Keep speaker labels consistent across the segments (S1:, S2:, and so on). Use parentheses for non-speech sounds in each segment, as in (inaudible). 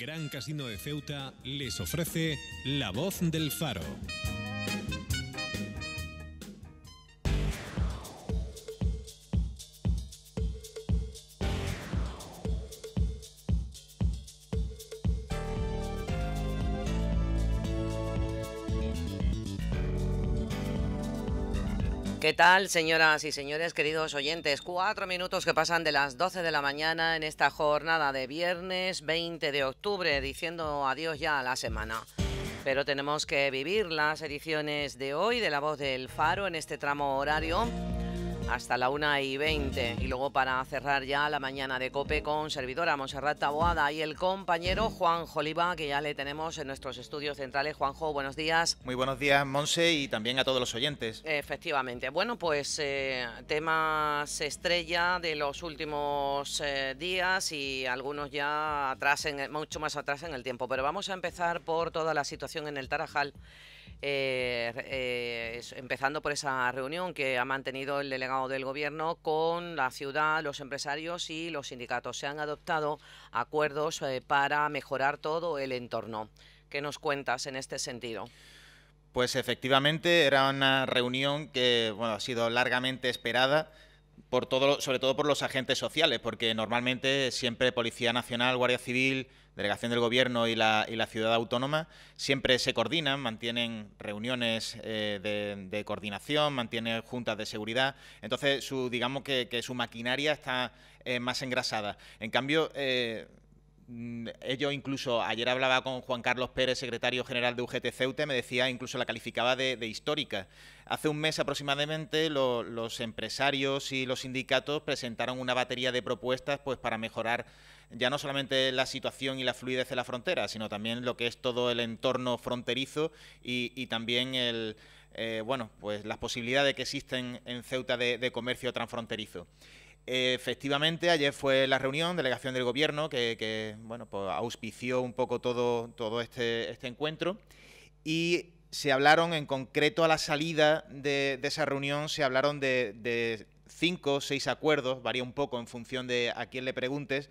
S1: Gran Casino de Ceuta les ofrece La Voz del Faro.
S2: tal, señoras y señores, queridos oyentes? Cuatro minutos que pasan de las 12 de la mañana en esta jornada de viernes 20 de octubre, diciendo adiós ya a la semana. Pero tenemos que vivir las ediciones de hoy de La Voz del Faro en este tramo horario hasta la una y 20. Y luego para cerrar ya la mañana de COPE con servidora Monserrat Taboada y el compañero Juan Joliva, que ya le tenemos en nuestros estudios centrales. Juanjo, buenos días.
S1: Muy buenos días, Monse, y también a todos los oyentes.
S2: Efectivamente. Bueno, pues eh, temas estrella de los últimos eh, días y algunos ya atrás, en, mucho más atrás en el tiempo. Pero vamos a empezar por toda la situación en el Tarajal. Eh, eh, empezando por esa reunión que ha mantenido el delegado del Gobierno con la ciudad, los empresarios y los sindicatos. Se han adoptado acuerdos eh, para mejorar todo el entorno. ¿Qué nos cuentas en este
S1: sentido? Pues efectivamente era una reunión que bueno, ha sido largamente esperada todo, sobre todo por los agentes sociales, porque normalmente siempre Policía Nacional, Guardia Civil, Delegación del Gobierno y la, ciudad autónoma siempre se coordinan, mantienen reuniones eh, de, coordinación, mantienen juntas de seguridad. Entonces, su, digamos que, su maquinaria está eh, más engrasada. En cambio, eh, Mm, ello incluso, ayer hablaba con Juan Carlos Pérez, secretario general de UGT Ceuta, y me decía, incluso la calificaba de, histórica. Hace un mes aproximadamente los empresarios y los sindicatos presentaron una batería de propuestas pues, para mejorar ya no solamente la situación y la fluidez de la frontera, sino también lo que es todo el entorno fronterizo y, también el, eh, bueno, pues las posibilidades que existen en Ceuta de comercio transfronterizo. Efectivamente, ayer fue la reunión, delegación del gobierno, que, bueno, pues auspició un poco todo, este, este, encuentro. Y se hablaron, en concreto a la salida de, esa reunión, se hablaron de, de cinco o seis acuerdos, varía un poco en función de a quién le preguntes,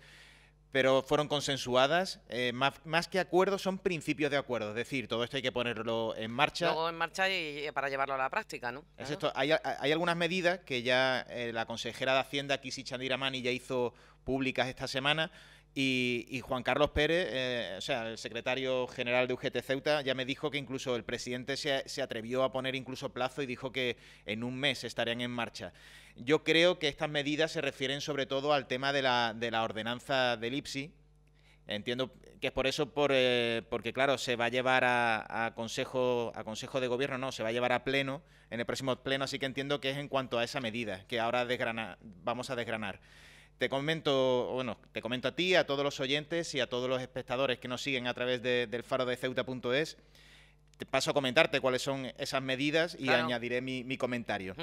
S1: pero fueron consensuadas. Eh, más, que acuerdos, son principios de acuerdo. Es decir, todo esto hay que ponerlo en marcha. Luego
S2: en marcha y, para llevarlo a la práctica, ¿no?
S1: Es Hay, algunas medidas que ya eh, la consejera de Hacienda, Kisi Chandiramani, ya hizo públicas esta semana. Y, Juan Carlos Pérez, eh, o sea, el secretario general de UGT Ceuta, ya me dijo que incluso el presidente se, atrevió a poner incluso plazo y dijo que en un mes estarían en marcha. Yo creo que estas medidas se refieren sobre todo al tema de la, ordenanza del IPSI. Entiendo que es por eso, eh, porque claro, se va a llevar a, consejo, de Gobierno, no, se va a llevar a pleno, en el próximo pleno, así que entiendo que es en cuanto a esa medida que ahora vamos a desgranar. Te comento, bueno, te comento a ti, a todos los oyentes y a todos los espectadores que nos siguen a través del faro de Ceuta.es paso a comentarte cuáles son esas medidas y añadiré mi, comentario.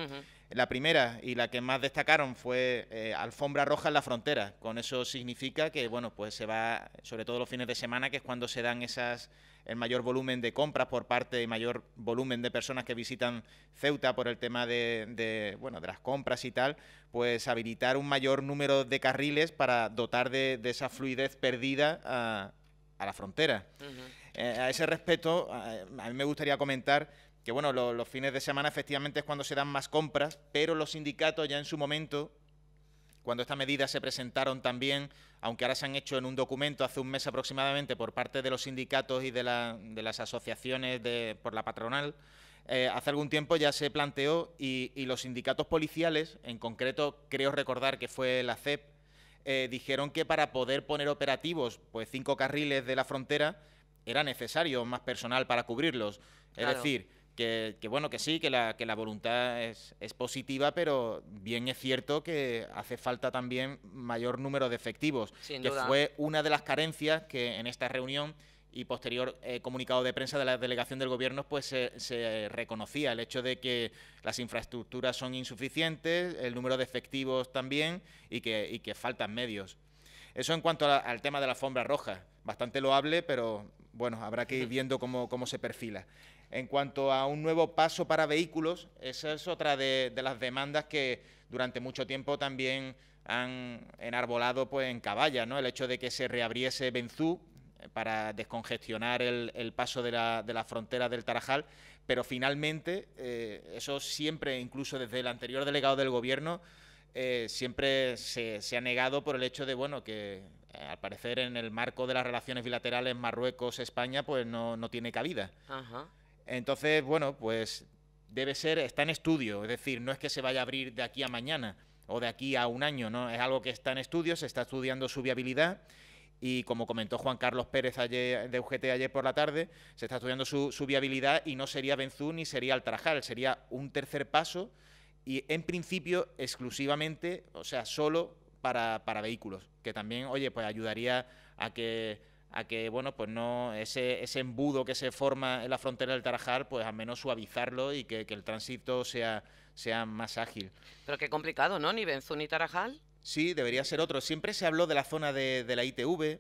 S1: La primera y la que más destacaron fue eh, alfombra roja en la frontera. Con eso significa que, bueno, pues se va, sobre todo los fines de semana, que es cuando se dan esas el mayor volumen de compras por parte y mayor volumen de personas que visitan Ceuta por el tema de, bueno, de las compras y tal, pues habilitar un mayor número de carriles para dotar de esa fluidez perdida a, a la frontera. Eh, a ese respecto, a, mí me gustaría comentar que bueno, los fines de semana efectivamente es cuando se dan más compras, pero los sindicatos ya en su momento, cuando estas medidas se presentaron también, aunque ahora se han hecho en un documento hace un mes aproximadamente por parte de los sindicatos y de, las asociaciones por la patronal, eh, hace algún tiempo ya se planteó y, y los sindicatos policiales, en concreto creo recordar que fue la CEP, eh, dijeron que para poder poner operativos, pues cinco carriles de la frontera, era necesario más personal para cubrirlos. Es decir, que, bueno, que sí, que la, voluntad es, positiva, pero bien es cierto que hace falta también mayor número de efectivos, que fue una de las carencias que en esta reunión y posterior eh, comunicado de prensa de la delegación del Gobierno, pues se, reconocía el hecho de que las infraestructuras son insuficientes, el número de efectivos también y que, faltan medios. Eso en cuanto al tema de la alfombra roja, bastante loable, pero bueno, habrá que ir viendo cómo, se perfila. En cuanto a un nuevo paso para vehículos, esa es otra de, las demandas que durante mucho tiempo también han enarbolado pues, en caballa, ¿no? El hecho de que se reabriese Benzú, para descongestionar el, paso de la, frontera del Tarajal, pero finalmente eh, eso siempre, incluso desde el anterior delegado del gobierno, eh, siempre se, ha negado por el hecho de bueno que eh, al parecer en el marco de las relaciones bilaterales Marruecos-España pues no, tiene cabida. Entonces, bueno, pues debe ser, está en estudio, es decir, no es que se vaya a abrir de aquí a mañana o de aquí a un año, ¿no? Es algo que está en estudio, se está estudiando su viabilidad y como comentó Juan Carlos Pérez de UGT ayer por la tarde, se está estudiando su, viabilidad y no sería Benzú ni sería Tarajal. sería un tercer paso y en principio exclusivamente, o sea, solo para, para vehículos, que también, oye, pues ayudaría a que que bueno pues no ese, embudo que se forma en la frontera del Tarajal pues al menos suavizarlo y que, el tránsito sea sea más ágil
S2: pero qué complicado no ni Benzú ni Tarajal
S1: Sí, debería ser otro. Siempre se habló de la zona de, la ITV.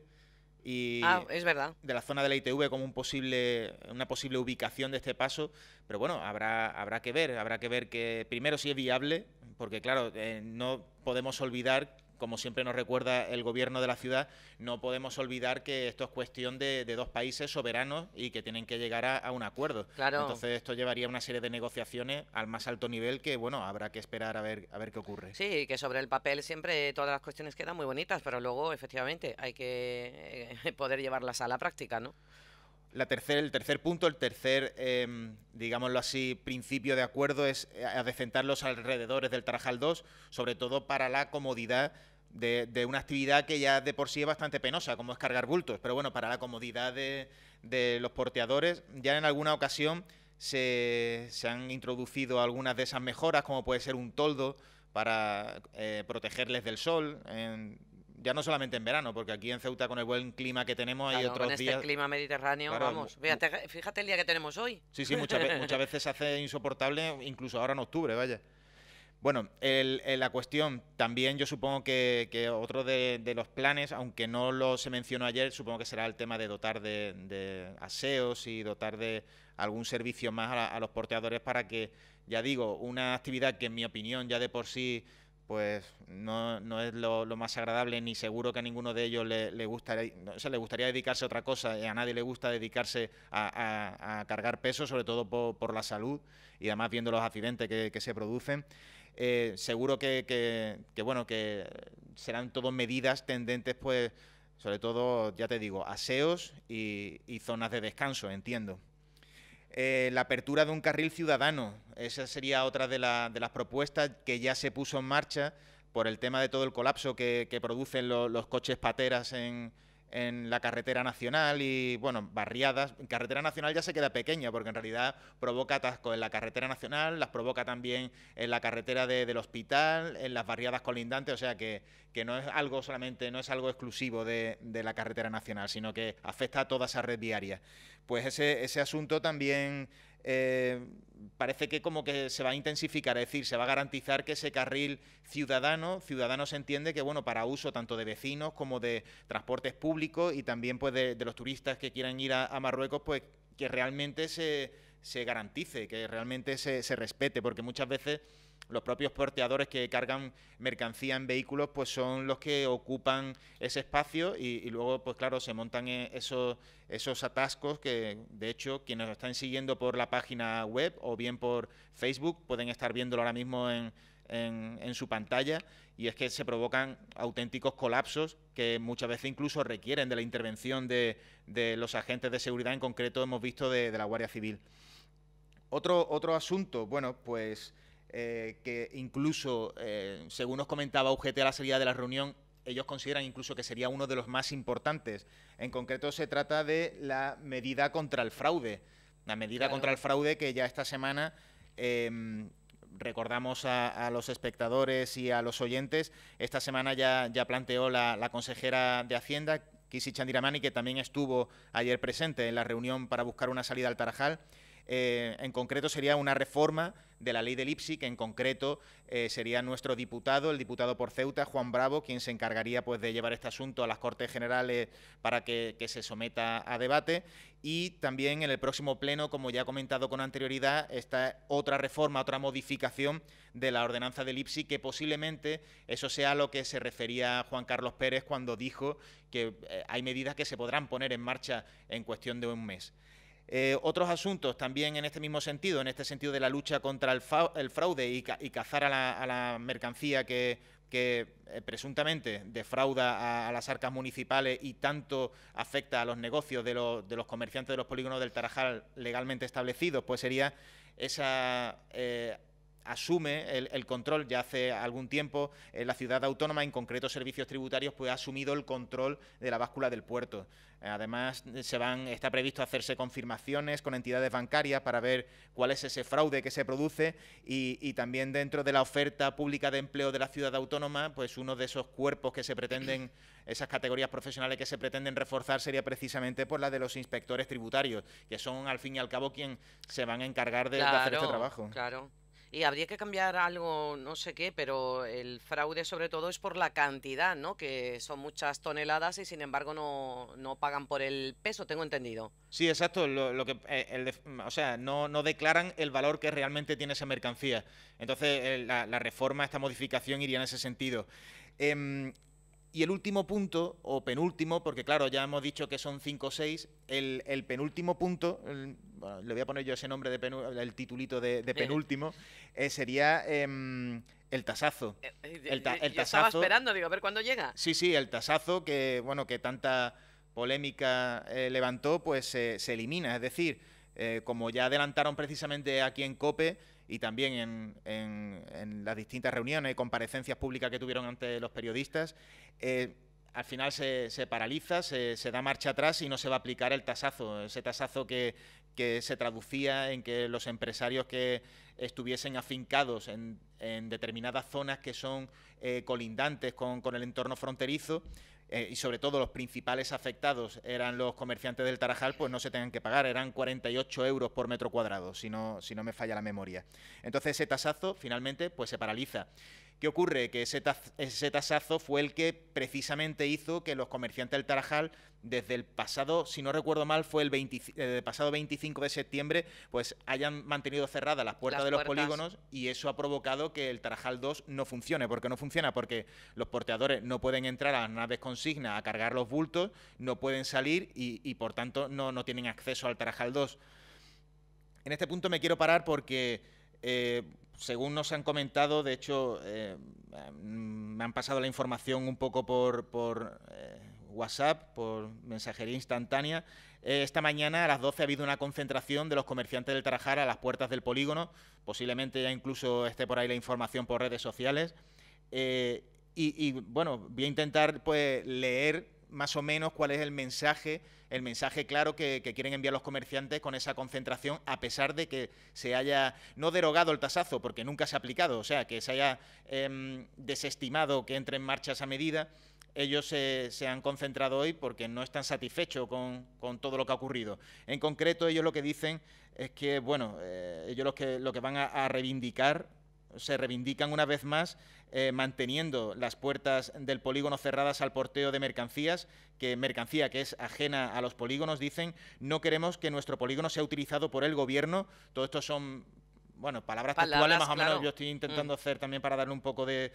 S1: Y ah, es verdad. De la zona de la ITV como un posible, una posible ubicación de este paso. Pero bueno, habrá, habrá que ver. Habrá que ver que primero si es viable, porque claro, eh, no podemos olvidar como siempre nos recuerda el gobierno de la ciudad, no podemos olvidar que esto es cuestión de, dos países soberanos y que tienen que llegar a, un acuerdo. Claro. Entonces esto llevaría una serie de negociaciones al más alto nivel que, bueno, habrá que esperar a ver, a ver qué ocurre. Sí, que sobre el papel siempre todas las cuestiones quedan muy bonitas,
S2: pero luego, efectivamente, hay que eh, (laughs) poder llevarlas a la práctica, ¿no?
S1: La el tercer punto, el tercer, em, digámoslo así, principio de acuerdo es eh, adecentar los alrededores del Tarajal 2, sobre todo para la comodidad de, una actividad que ya de por sí es bastante penosa, como es cargar bultos. Pero bueno, para la comodidad de, los porteadores, ya en alguna ocasión se, han introducido algunas de esas mejoras, como puede ser un toldo para eh, protegerles del sol en ya no solamente en verano, porque aquí en Ceuta con el buen clima que tenemos hay otros con este clima
S2: mediterráneo, vamos, fíjate, el día que tenemos hoy.
S1: Sí, sí, muchas, veces se hace insoportable, incluso ahora en octubre, vaya. Bueno, la cuestión también yo supongo que, otro de, los planes, aunque no lo se mencionó ayer, supongo que será el tema de dotar de, aseos y dotar de algún servicio más a, los porteadores para que, ya digo, una actividad que en mi opinión ya de por sí pues no, es lo, más agradable ni seguro que a ninguno de ellos le, gustaría, le gustaría dedicarse a otra cosa, y a nadie le gusta dedicarse a, cargar peso, sobre todo por, la salud y además viendo los accidentes que, se producen. Eh, seguro que, bueno, que serán todas medidas tendentes, pues, sobre todo, ya te digo, aseos y zonas de descanso, entiendo. Eh, la apertura de un carril ciudadano. Esa sería otra de, las propuestas que ya se puso en marcha por el tema de todo el colapso que, producen los coches pateras en, en la carretera nacional y, bueno, barriadas. Carretera nacional ya se queda pequeña porque en realidad provoca atascos en la carretera nacional, las provoca también en la carretera del hospital, en las barriadas colindantes, o sea que, que no es algo solamente, no es algo exclusivo de, la carretera nacional, sino que afecta a toda esa red viaria. Pues ese, ese asunto también eh, parece que como que se va a intensificar, es decir, se va a garantizar que ese carril ciudadano, ciudadano se entiende que, bueno, para uso tanto de vecinos como de transportes públicos y también pues de, los turistas que quieran ir a, Marruecos, pues que realmente se, se, garantice, que realmente se, se respete, porque muchas veces los propios porteadores que cargan mercancía en vehículos, pues son los que ocupan ese espacio y, luego, pues claro, se montan e, esos, esos atascos que, de hecho, quienes están siguiendo por la página web o bien por Facebook pueden estar viéndolo ahora mismo en, en, su pantalla y es que se provocan auténticos colapsos que muchas veces incluso requieren de la intervención de, de los agentes de seguridad, en concreto hemos visto de, de la Guardia Civil. Otro, otro asunto, bueno, pues eh, que incluso, eh, según nos comentaba UGT a la salida de la reunión, ellos consideran incluso que sería uno de los más importantes. En concreto se trata de la medida contra el fraude. La medida contra el fraude que ya esta semana em, recordamos a, los espectadores y a los oyentes, esta semana ya, planteó la, la, consejera de Hacienda, Kisi Chandiramani, que también estuvo ayer presente en la reunión para buscar una salida al Tarajal. Eh, en concreto sería una reforma de la ley de IPSI, que en concreto eh, sería nuestro diputado, el diputado por Ceuta, Juan Bravo, quien se encargaría pues, de llevar este asunto a las Cortes Generales para que, se someta a debate. Y también en el próximo pleno, como ya he comentado con anterioridad, está otra reforma, otra modificación de la ordenanza del IPSI, que posiblemente eso sea a lo que se refería Juan Carlos Pérez cuando dijo que eh, hay medidas que se podrán poner en marcha en cuestión de un mes. Eh, otros asuntos también en este mismo sentido, en este sentido de la lucha contra el, fraude y, cazar a la, mercancía que, eh, presuntamente defrauda a, las arcas municipales y tanto afecta a los negocios de, los comerciantes de los polígonos del Tarajal legalmente establecidos, pues sería esa eh, asume el, control ya hace algún tiempo. Eh, la ciudad autónoma, en concreto servicios tributarios, pues ha asumido el control de la báscula del puerto. Eh, además, se van, está previsto hacerse confirmaciones con entidades bancarias para ver cuál es ese fraude que se produce y, también dentro de la oferta pública de empleo de la ciudad autónoma, pues uno de esos cuerpos que se pretenden, (clears throat) esas categorías profesionales que se pretenden reforzar sería precisamente por la de los inspectores tributarios, que son al fin y al cabo quienes se van a encargar de, hacer este trabajo.
S2: Claro, y habría que cambiar algo, no sé qué, pero el fraude sobre todo es por la cantidad, ¿no? Que son muchas toneladas y sin embargo no, pagan por el peso, tengo entendido.
S1: Sí, exacto. Lo, que, eh, mm, o sea, no, declaran el valor que realmente tiene esa mercancía. Entonces, eh, la, reforma, esta modificación iría en ese sentido. Em, y el último punto, o penúltimo, porque claro, ya hemos dicho que son cinco o seis, el, penúltimo punto, bueno, le voy a poner yo ese nombre, de el titulito de, penúltimo, eh, sería em, el tasazo. Eh,
S2: eh, el, tasazo. estaba esperando, digo, a ver cuándo llega.
S1: Sí, sí, el tasazo que, bueno, que tanta polémica levantó, pues se elimina. Es decir, como ya adelantaron precisamente aquí en COPE, y también en, las distintas reuniones y comparecencias públicas que tuvieron ante los periodistas, al final se, paraliza, se, da marcha atrás y no se va a aplicar el tasazo, ese tasazo que, que se traducía en que los empresarios que estuviesen afincados en, determinadas zonas que son eh, colindantes con, el entorno fronterizo eh, y sobre todo los principales afectados eran los comerciantes del Tarajal, pues no se tengan que pagar, eran 48 euros por metro cuadrado, si no, si no me falla la memoria. Entonces ese tasazo finalmente pues se paraliza. ¿Qué ocurre? Que ese, tasazo fue el que precisamente hizo que los comerciantes del Tarajal, desde el pasado, si no recuerdo mal, fue el, eh, pasado 25 de septiembre, pues hayan mantenido cerradas las puertas de los polígonos y eso ha provocado que el Tarajal 2 no funcione. ¿Por qué no funciona? Porque los porteadores no pueden entrar a las naves Consigna a cargar los bultos, no pueden salir y, por tanto no, tienen acceso al Tarajal 2. En este punto me quiero parar porque... Eh, según nos han comentado, de hecho, eh, me han pasado la información un poco por, eh, WhatsApp, por mensajería instantánea. Eh, esta mañana a las 12 ha habido una concentración de los comerciantes del Tarajara a las puertas del polígono. Posiblemente ya incluso esté por ahí la información por redes sociales. Y, y, bueno, voy a intentar pues, leer más o menos cuál es el mensaje, el mensaje claro que, quieren enviar los comerciantes con esa concentración, a pesar de que se haya no derogado el tasazo, porque nunca se ha aplicado, o sea, que se haya em, desestimado que entre en marcha esa medida. Ellos se, han concentrado hoy porque no están satisfechos con, todo lo que ha ocurrido. En concreto, ellos lo que dicen es que, bueno, eh, ellos lo que, van a reivindicar se reivindican una vez más eh, manteniendo las puertas del polígono cerradas al porteo de mercancías, que mercancía que es ajena a los polígonos, dicen, no queremos que nuestro polígono sea utilizado por el gobierno. Todo esto son bueno, palabras, más o menos yo estoy intentando mm. hacer también para darle un poco de,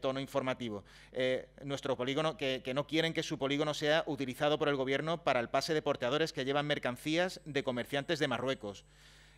S1: tono informativo. Eh, nuestro polígono, que, que, no quieren que su polígono sea utilizado por el gobierno para el pase de porteadores que llevan mercancías de comerciantes de Marruecos.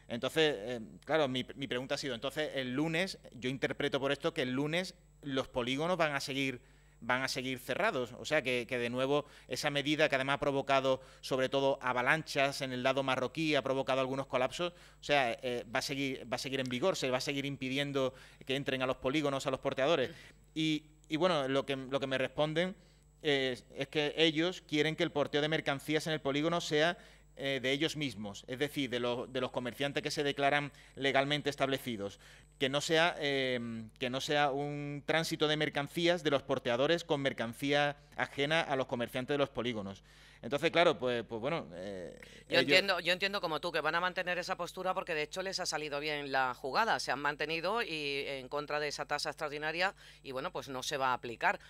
S1: Entonces, eh, claro, mi, pregunta ha sido, entonces el lunes, yo interpreto por esto que el lunes los polígonos van a seguir van a seguir cerrados. O sea que, de nuevo esa medida que además ha provocado sobre todo avalanchas en el lado marroquí, ha provocado algunos colapsos, o sea, eh, eh, va, a seguir, va a seguir en vigor, se va a seguir impidiendo que entren a los polígonos, a los porteadores. Y, bueno, lo que, lo que me responden... es que ellos quieren que el porteo de mercancías en el polígono sea eh, de ellos mismos, es decir, de, los comerciantes que se declaran legalmente establecidos, que no sea, em, que no sea un tránsito de mercancías de los porteadores con mercancía ajena a los comerciantes de los polígonos. Entonces, claro, pues, pues bueno. Eh, yo, entiendo,
S2: yo entiendo como tú que van a mantener esa postura porque de hecho les ha salido bien la jugada. Se han mantenido y en contra de esa tasa extraordinaria y bueno, pues no se va a aplicar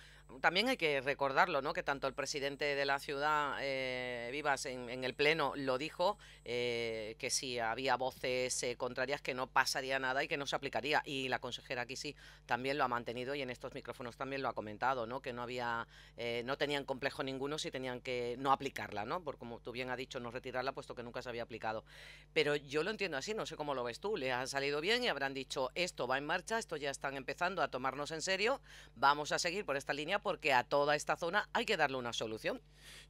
S2: también hay que recordarlo, ¿no? Que tanto el presidente de la ciudad, eh, Vivas, en, el Pleno lo dijo, eh, que si había voces eh, contrarias que no pasaría nada y que no se aplicaría. Y la consejera aquí sí también lo ha mantenido y en estos micrófonos también lo ha comentado, ¿no? Que no había, no tenían complejo ninguno si tenían que no aplicarla, ¿no? Por como tú bien has dicho, no retirarla puesto que nunca se había aplicado. Pero yo lo entiendo así, no sé cómo lo ves tú. Le ha salido bien y habrán dicho, esto va en marcha, esto ya están empezando a tomarnos en serio, vamos a seguir por esta línea porque a toda esta zona hay que
S1: darle una solución.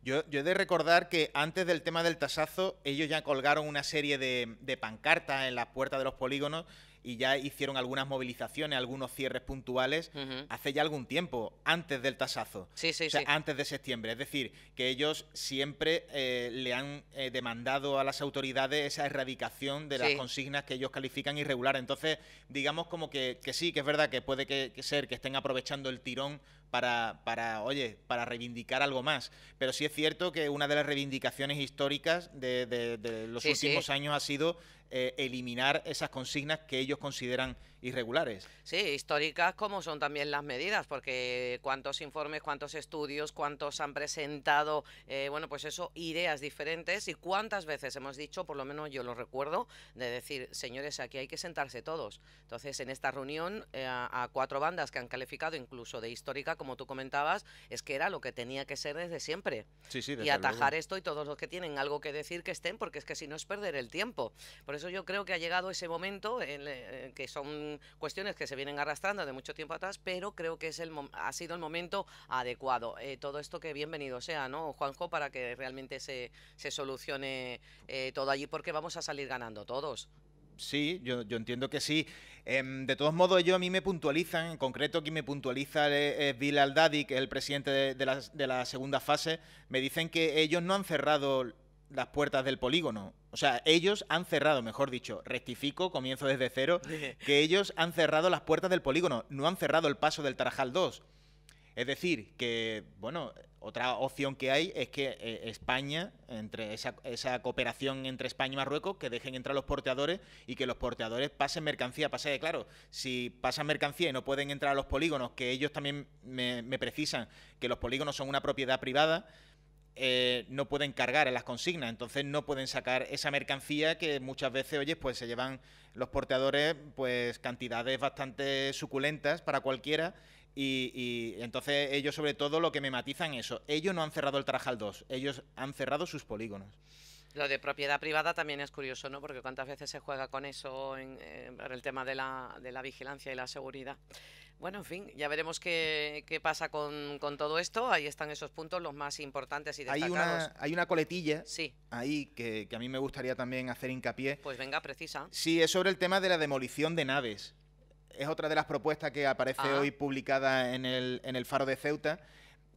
S1: Yo, he de recordar que antes del tema del tasazo, ellos ya colgaron una serie de, pancartas en las puertas de los polígonos y ya hicieron algunas movilizaciones, algunos cierres puntuales hace ya algún tiempo, antes del tasazo. Sí, sí, o sea, antes de septiembre. Es decir, que ellos siempre eh, le han eh, demandado a las autoridades esa erradicación de las consignas que ellos califican irregular. Entonces, digamos como que, sí, que es verdad que puede ser que estén aprovechando el tirón para, para, oye, para reivindicar algo más. Pero sí es cierto que una de las reivindicaciones históricas de, los últimos años ha sido eh, eliminar esas consignas que ellos consideran irregulares.
S2: Sí, históricas como son también las medidas, porque cuántos informes, cuántos estudios, cuántos han presentado, eh, bueno, pues eso, ideas diferentes y cuántas veces hemos dicho, por lo menos yo lo recuerdo, de decir, señores, aquí hay que sentarse todos. Entonces, en esta reunión eh, a cuatro bandas que han calificado incluso de histórica, como tú comentabas, es que era lo que tenía que ser desde siempre.
S1: Sí, sí, y atajar esto
S2: y todos los que tienen algo que decir que estén, porque es que si no es perder el tiempo. Por eso yo creo que ha llegado ese momento, eh, que son cuestiones que se vienen arrastrando de mucho tiempo atrás, pero creo que es el, ha sido el momento adecuado. Eh, todo esto que bienvenido sea, ¿no, Juanjo? Para que realmente se, solucione eh, todo allí, porque
S1: vamos a salir ganando todos. Sí, yo, entiendo que sí. Em, de todos modos, ellos a mí me puntualizan, en concreto quien me puntualiza es, es Aldadi, que es el presidente de, de, la, de la segunda fase, me dicen que ellos no han cerrado las puertas del polígono, o sea, ellos han cerrado, mejor dicho, rectifico, comienzo desde cero, (laughs) que ellos han cerrado las puertas del polígono, no han cerrado el paso del Tarajal 2. Es decir, que, bueno, otra opción que hay es que eh, España, entre esa, cooperación entre España y Marruecos, que dejen entrar los porteadores y que los porteadores pasen mercancía. Pase que, claro, si pasan mercancía y no pueden entrar a los polígonos, que ellos también me precisan que los polígonos son una propiedad privada, eh, no pueden cargar en las consignas, entonces no pueden sacar esa mercancía que muchas veces, oye, pues se llevan los porteadores pues cantidades bastante suculentas para cualquiera y, entonces ellos sobre todo lo que me matizan eso, ellos no han cerrado el trajal 2, ellos han cerrado sus polígonos.
S2: Lo de propiedad privada también es curioso, ¿no? Porque cuántas veces se juega con eso en, el tema de la, vigilancia y la seguridad. Bueno, en fin, ya veremos qué, pasa con, todo esto. Ahí están esos puntos los más importantes y destacados.
S1: Hay una, coletilla sí. ahí que, a mí me gustaría también hacer hincapié. Pues
S2: venga, precisa.
S1: Sí, es sobre el tema de la demolición de naves. Es otra de las propuestas que aparece ah. hoy publicada en el, en el Faro de Ceuta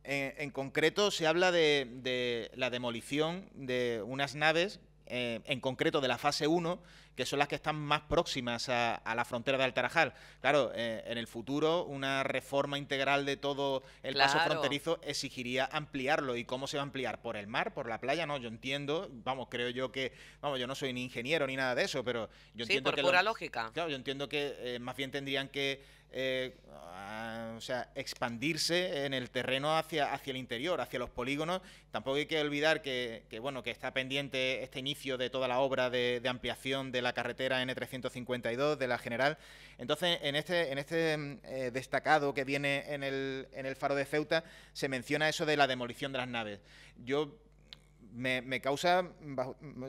S1: en, concreto se habla de, la demolición de unas naves, eh, en concreto de la fase 1, que son las que están más próximas a, la frontera de Altarajal. Claro, eh, en el futuro una reforma integral de todo el paso fronterizo exigiría ampliarlo. ¿Y cómo se va a ampliar? ¿Por el mar? ¿Por la playa? No, yo entiendo, vamos, creo yo que, vamos, yo no soy ni ingeniero ni nada de eso, pero
S2: yo sí, entiendo por Pura
S1: lógica. Claro, yo entiendo que eh, más bien tendrían que eh, ah, o sea, expandirse en el terreno hacia, hacia el interior, hacia los polígonos. Tampoco hay que olvidar que, bueno, que está pendiente este inicio de toda la obra de, ampliación de la carretera N352 de la General. Entonces, en este, en este mm, eh, destacado que viene en el, faro de Ceuta, se menciona eso de la demolición de las naves. Yo me, me, causa,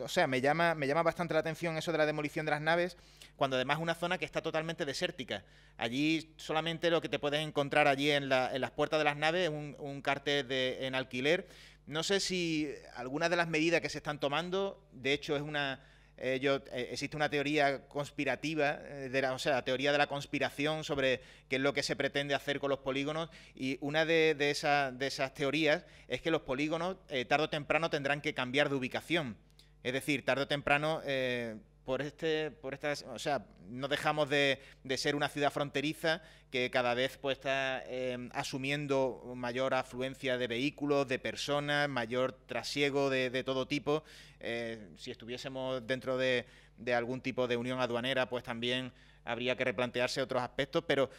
S1: o sea, me llama, me llama bastante la atención eso de la demolición de las naves, cuando además es una zona que está totalmente desértica. Allí solamente lo que te puedes encontrar allí en, las puertas de las naves es un, un, cartel en alquiler. No sé si algunas de las medidas que se están tomando, de hecho es una... Eh, yo, eh, existe una teoría conspirativa, eh, de la, o sea, la teoría de la conspiración sobre qué es lo que se pretende hacer con los polígonos y una de, de esas teorías es que los polígonos tarde o temprano tendrán que cambiar de ubicación. Es decir, tarde o temprano por este, por estas, o sea, no dejamos de, ser una ciudad fronteriza que cada vez pues, está em, asumiendo mayor afluencia de vehículos, de personas, mayor trasiego de, todo tipo. Eh, si estuviésemos dentro de, algún tipo de unión aduanera, pues también habría que replantearse otros aspectos, pero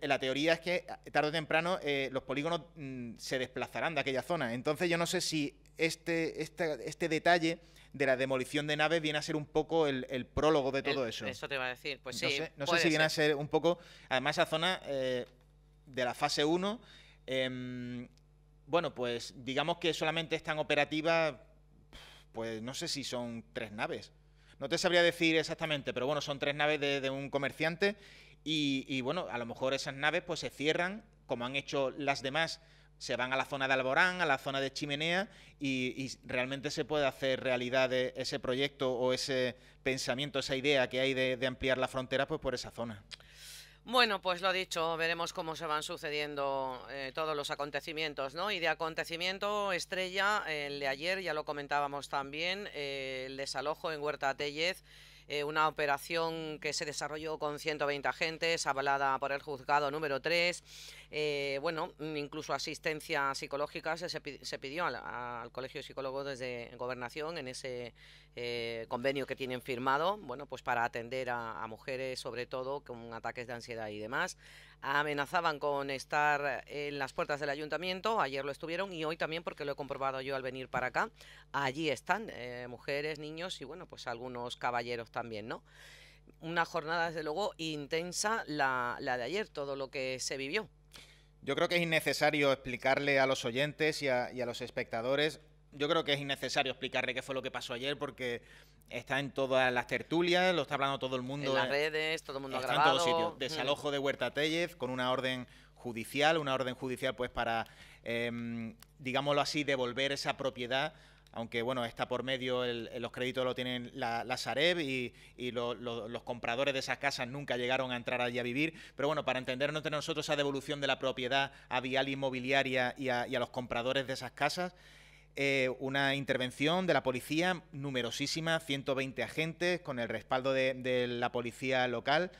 S1: la teoría es que eh, tarde o temprano eh, los polígonos mm, se desplazarán de aquella zona. Entonces yo no sé si este, este, este detalle de la demolición de naves viene a ser un poco el, prólogo de todo eh, eso. Eso te iba a decir, pues sí. No sé, si viene a ser un poco. Además, esa zona eh, de la fase 1, em, bueno, pues digamos que solamente están operativas operativa, pues no sé si son tres naves. No te sabría decir exactamente, pero bueno, son tres naves de, de un comerciante y, y, bueno, a lo mejor esas naves pues se cierran, como han hecho las demás se van a la zona de Alborán, a la zona de Chimenea y, realmente se puede hacer realidad ese proyecto o ese pensamiento, esa idea que hay de, ampliar la frontera pues, por esa zona.
S2: Bueno, pues lo dicho, veremos cómo se van sucediendo eh, todos los acontecimientos, ¿no? Y de acontecimiento estrella, el de ayer, ya lo comentábamos también, eh, el desalojo en Huerta Tellez, eh, una operación que se desarrolló con 120 agentes, avalada por el juzgado número 3, eh, bueno, incluso asistencia psicológica se, pidió al, Colegio de Psicólogos desde Gobernación en ese eh, convenio que tienen firmado, bueno, pues para atender a, mujeres sobre todo con ataques de ansiedad y demás. Amenazaban con estar en las puertas del ayuntamiento, ayer lo estuvieron y hoy también porque lo he comprobado yo al venir para acá. Allí están eh, mujeres, niños y bueno, pues algunos caballeros también, ¿no? Una jornada, desde luego, intensa la de ayer,
S1: todo lo que se vivió. Yo creo que es innecesario explicarle a los oyentes y a, los espectadores yo creo que es innecesario explicarle qué fue lo que pasó ayer porque está en todas las tertulias, lo está hablando todo el mundo. En las eh,
S2: redes, todo el mundo está en todos sitios. Desalojo
S1: de Huerta Tellez con una orden judicial, una orden judicial pues para, em, digámoslo así, devolver esa propiedad aunque bueno, está por medio, eh, los créditos lo tienen la, Sareb y, los compradores de esas casas nunca llegaron a entrar allí a vivir. Pero bueno, para entendernos nosotros esa devolución de la propiedad a Vial Inmobiliaria y a, y a los compradores de esas casas, eh, una intervención de la policía, numerosísima, 120 agentes, con el respaldo de, la policía local,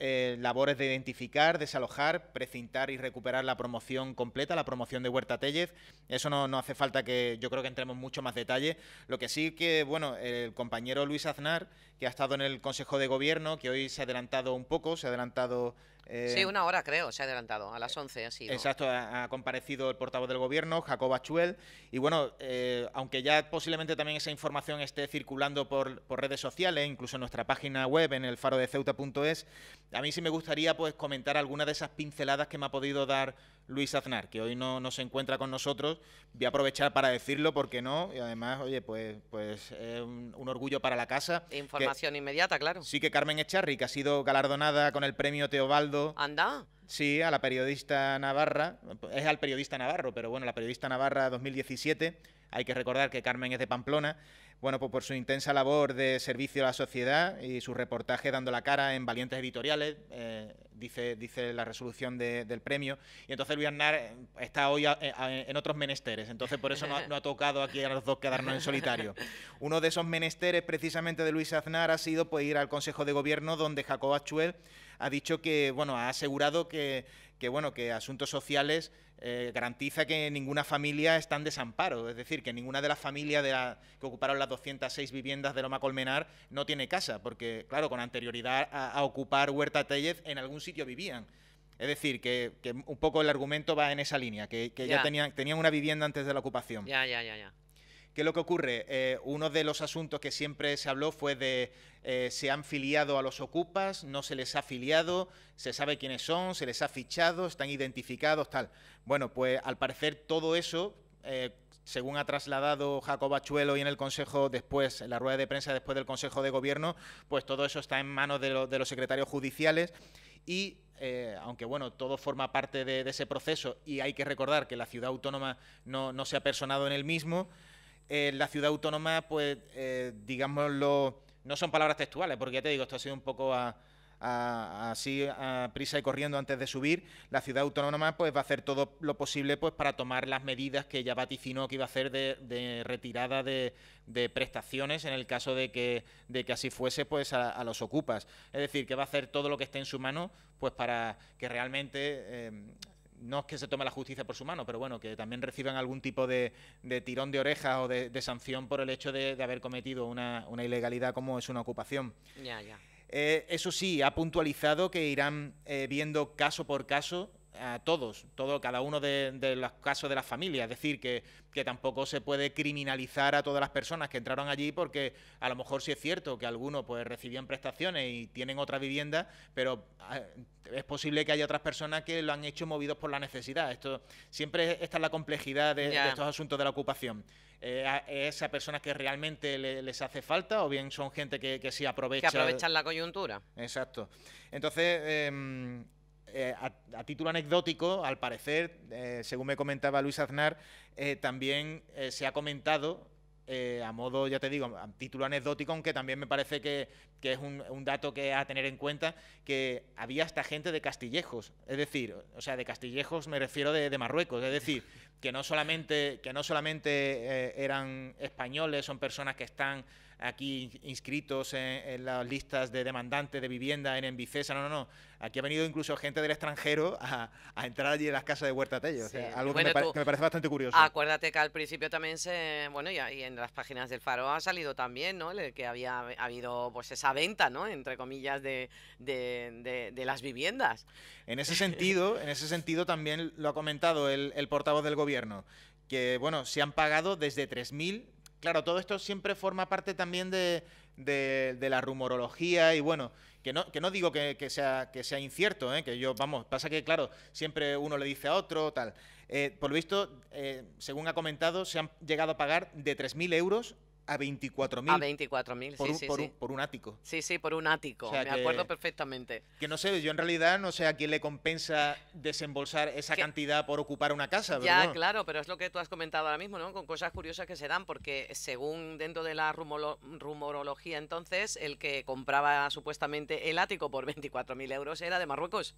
S1: eh, labores de identificar, desalojar, precintar y recuperar la promoción completa, la promoción de Huerta Tellez. Eso no, no, hace falta que yo creo que entremos mucho más detalle. Lo que sí que, bueno, el compañero Luis Aznar, que ha estado en el Consejo de Gobierno, que hoy se ha adelantado un poco, se ha adelantado sí, eh, una
S2: hora creo, se ha adelantado, a las 11 así. Exacto,
S1: ha, comparecido el portavoz del gobierno, Jacob Achuel, y bueno, eh, aunque ya posiblemente también esa información esté circulando por, redes sociales, incluso en nuestra página web, en el faro a mí sí me gustaría pues comentar algunas de esas pinceladas que me ha podido dar Luis Aznar, que hoy no, no, se encuentra con nosotros. Voy a aprovechar para decirlo, porque no? Y además, oye, pues, pues es un, orgullo para la casa. Información
S2: inmediata, claro.
S1: Sí que Carmen Echarri, que ha sido galardonada con el premio Teobaldo. Anda. Sí, a la periodista Navarra, es al periodista Navarro, pero bueno, la periodista Navarra 2017, hay que recordar que Carmen es de Pamplona, bueno, pues por su intensa labor de servicio a la sociedad y su reportaje dando la cara en valientes editoriales, eh, dice, dice la resolución del premio. Y entonces Luis Aznar eh, está hoy eh, en otros menesteres, entonces por eso no ha, tocado aquí a los dos quedarnos en solitario. Uno de esos menesteres precisamente de Luis Aznar ha sido pues, ir al Consejo de Gobierno donde Jacob Achuel ha dicho que, bueno, ha asegurado que, bueno, que asuntos sociales eh, garantiza que ninguna familia está en desamparo, es decir, que ninguna de las familias que ocuparon las 206 viviendas de Loma Colmenar no tiene casa, porque, claro, con anterioridad a, ocupar Huerta Tellez en algún sitio vivían. Es decir, que, un poco el argumento va en esa línea, que, ya, ya tenían, tenían, una vivienda antes de la ocupación. Ya, ya, ya, ya. ¿Qué es lo que ocurre? Eh, uno de los asuntos que siempre se habló fue de eh, se han filiado a los ocupas, no se les ha filiado, se sabe quiénes son, se les ha fichado, están identificados, tal. Bueno, pues al parecer todo eso, eh, según ha trasladado Jacob Achuelo y en el Consejo después, en la rueda de prensa después del Consejo de Gobierno, pues todo eso está en manos de, los secretarios judiciales y aunque bueno, todo forma parte de, ese proceso y hay que recordar que la ciudad autónoma no se ha personado en el mismo, la ciudad autónoma, pues, eh, digámoslo, no son palabras textuales, porque ya te digo, esto ha sido un poco así a prisa y corriendo antes de subir, la ciudad autónoma pues va a hacer todo lo posible pues para tomar las medidas que ya vaticinó que iba a hacer de, retirada de, prestaciones en el caso de que, de que así fuese pues a, los ocupas. Es decir, que va a hacer todo lo que esté en su mano pues para que realmente eh, no es que se tome la justicia por su mano, pero bueno, que también reciban algún tipo de, tirón de orejas o de, sanción por el hecho de, haber cometido una, ilegalidad como es una ocupación. Ya, ya. Eh, eso sí, ha puntualizado que irán eh, viendo caso por caso a todos, todo, cada uno de, los casos de las familias. Es decir, que, tampoco se puede criminalizar a todas las personas que entraron allí porque a lo mejor sí es cierto que algunos pues recibían prestaciones y tienen otra vivienda, pero ah, es posible que haya otras personas que lo han hecho movidos por la necesidad. Esto siempre esta es la complejidad de, estos asuntos de la ocupación. Eh, Esas personas que realmente les hace falta o bien son gente que, que sí aprovecha. Que aprovechan la coyuntura. Exacto. Entonces, em, eh, a, título anecdótico, al parecer, eh, según me comentaba Luis Aznar, eh, también se ha comentado, a modo, ya te digo, a título anecdótico, aunque también me parece que, es un, dato que a tener en cuenta, que había hasta gente de Castillejos, es decir, o sea, de Castillejos me refiero de Marruecos, es decir, que no solamente, que no solamente eh, eran españoles, son personas que están aquí inscritos en, las listas de demandantes de vivienda en Envicesa, no, no, no. Aquí ha venido incluso gente del extranjero a, entrar allí en las casas de Huerta Tello. algo que, me parece bastante curioso. Acuérdate
S2: que al principio también se, bueno, y, en las páginas del Faro ha salido también, ¿no? que había habido pues esa venta, ¿no? Entre comillas, de, las viviendas.
S1: En ese sentido, en ese sentido también lo ha comentado el portavoz del gobierno que bueno, se han pagado desde 3.000. Claro, todo esto siempre forma parte también de, de, la rumorología y bueno, que no, que no digo que, sea, que sea incierto, ¿eh? que yo, vamos, pasa que claro, siempre uno le dice a otro, tal. Eh, por lo visto, eh, según ha comentado, se han llegado a pagar de 3.000 euros a 24 mil. A 24 sí, por, por, un ático. Sí, sí, por un ático. me acuerdo perfectamente. Que no sé, yo en realidad no sé a quién le compensa desembolsar esa cantidad por ocupar una casa. Ya,
S2: claro, pero es lo que tú has comentado ahora mismo, ¿no? Con cosas curiosas que se dan, porque según dentro de la rumorología entonces, el que compraba supuestamente el ático por 24 mil euros era de Marruecos.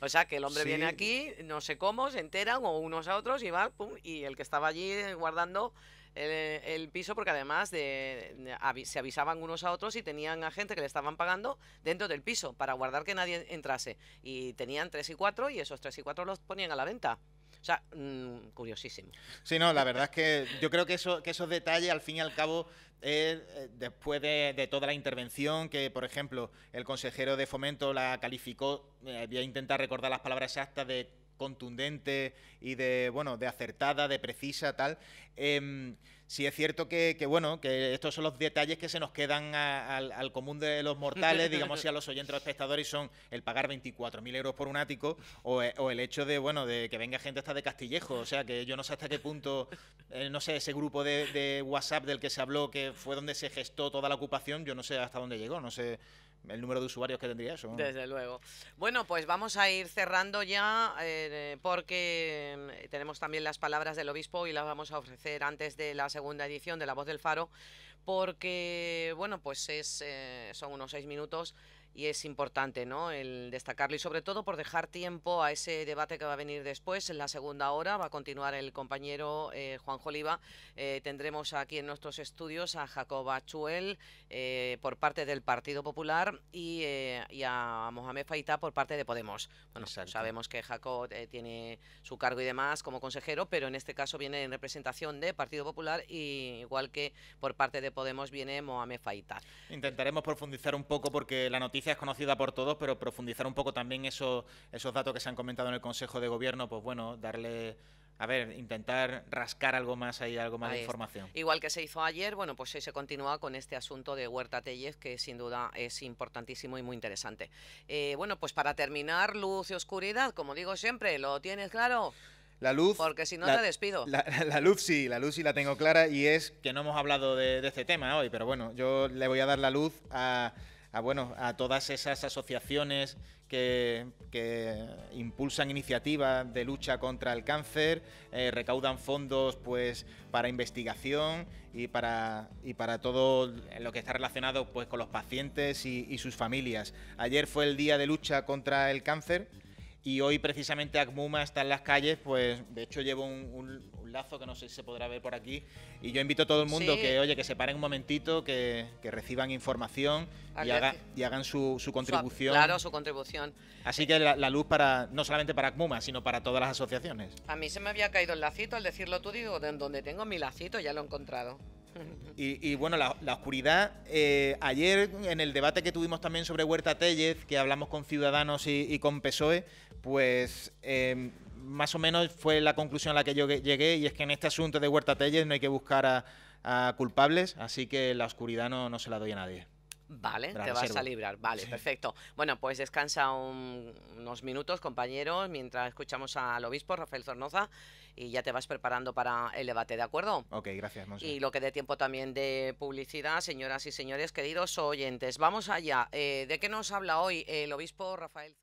S2: O sea, que el hombre viene aquí, no sé cómo, se enteran o unos a otros y va, pum, y el que estaba allí guardando el, piso porque además se avisaban unos a otros y tenían a gente que le estaban pagando dentro del piso para guardar que nadie entrase. Y tenían tres
S1: y cuatro y esos tres y cuatro los ponían a la venta. O sea, mm, curiosísimo. Sí, no, la verdad es que yo creo que, eso, esos detalles, al fin y al cabo, eh, después de, toda la intervención que, por ejemplo, el consejero de fomento la calificó, eh, voy a intentar recordar las palabras exactas de contundente y de, bueno, de acertada, de precisa, tal. Eh, es cierto que, bueno, que estos son los detalles que se nos quedan al común de los mortales, digamos, si a los oyentes o espectadores son el pagar 24.000 euros por un ático eh, o, el hecho de, bueno, de que venga gente hasta de Castillejo, o sea, que yo no sé hasta qué punto, eh, no sé, ese grupo de, de WhatsApp del que se habló, que fue donde se gestó toda la ocupación, yo no sé hasta dónde llegó, no sé el número de usuarios que tendría eso. Desde
S2: luego. Bueno, pues vamos a ir cerrando ya eh, porque mm, tenemos también las palabras del obispo y las vamos a ofrecer antes de la segunda edición de La Voz del Faro porque, bueno, pues es, eh, son unos seis minutos y es importante ¿no? el destacarlo y sobre todo por dejar tiempo a ese debate que va a venir después en la segunda hora. Va a continuar el compañero eh, Juan Joliva. Eh, tendremos aquí en nuestros estudios a Jacoba Chuel eh, por parte del Partido Popular y, a Mohamed Faita por parte de Podemos. Bueno, sabemos que Jacob tiene su cargo y demás como consejero, pero en este caso viene en representación de Partido Popular y igual que por parte de Podemos viene Mohamed Faita.
S1: Intentaremos profundizar un poco porque la noticia es conocida por todos, pero profundizar un poco también esos, datos que se han comentado en el Consejo de Gobierno, pues bueno, darle a ver, intentar rascar algo más ahí, algo más de información.
S2: Igual que se hizo ayer, bueno, pues se continúa con este asunto de Huerta Tellez, que sin duda es importantísimo y muy interesante. Eh, bueno, pues para terminar, luz y oscuridad, como digo siempre, ¿lo tienes claro?
S1: La luz. Porque si no te despido. (laughs) La, luz sí, la luz sí la tengo clara y es que no hemos hablado de este tema hoy, pero bueno, yo le voy a dar la luz a a, bueno, a todas esas asociaciones que, impulsan iniciativas de lucha contra el cáncer, eh, recaudan fondos pues, para investigación y para, para todo lo que está relacionado pues, con los pacientes y sus familias. Ayer fue el día de lucha contra el cáncer y hoy precisamente ACMUMA está en las calles, pues de hecho llevo un, lazo que no sé si se podrá ver por aquí. Y yo invito a todo el mundo que, oye, que se paren un momentito, que, que reciban información y, y, hagan su, su contribución. claro, su
S2: contribución.
S1: Así que la, la, luz para no solamente para ACMUMA, sino para todas las asociaciones.
S2: A mí se me había caído el lacito, al decirlo tú digo, donde tengo mi lacito ya lo he encontrado.
S1: Y, bueno, la, oscuridad, eh, ayer en el debate que tuvimos también sobre Huerta Tellez, que hablamos con Ciudadanos y, con PSOE, pues em, más o menos fue la conclusión a la que yo llegué, y es que en este asunto de Huerta Tellez no hay que buscar a, culpables, así que la oscuridad no, no se la doy a nadie. Vale, te vas a librar. Vale,
S2: perfecto. Bueno, pues descansa unos minutos, compañeros, mientras escuchamos al obispo Rafael Zornoza y ya te vas preparando para el debate, ¿de acuerdo?
S1: Ok, gracias, Y
S2: lo que dé tiempo también de publicidad, señoras y señores, queridos oyentes. Vamos allá. Eh, ¿De qué nos habla hoy el obispo Rafael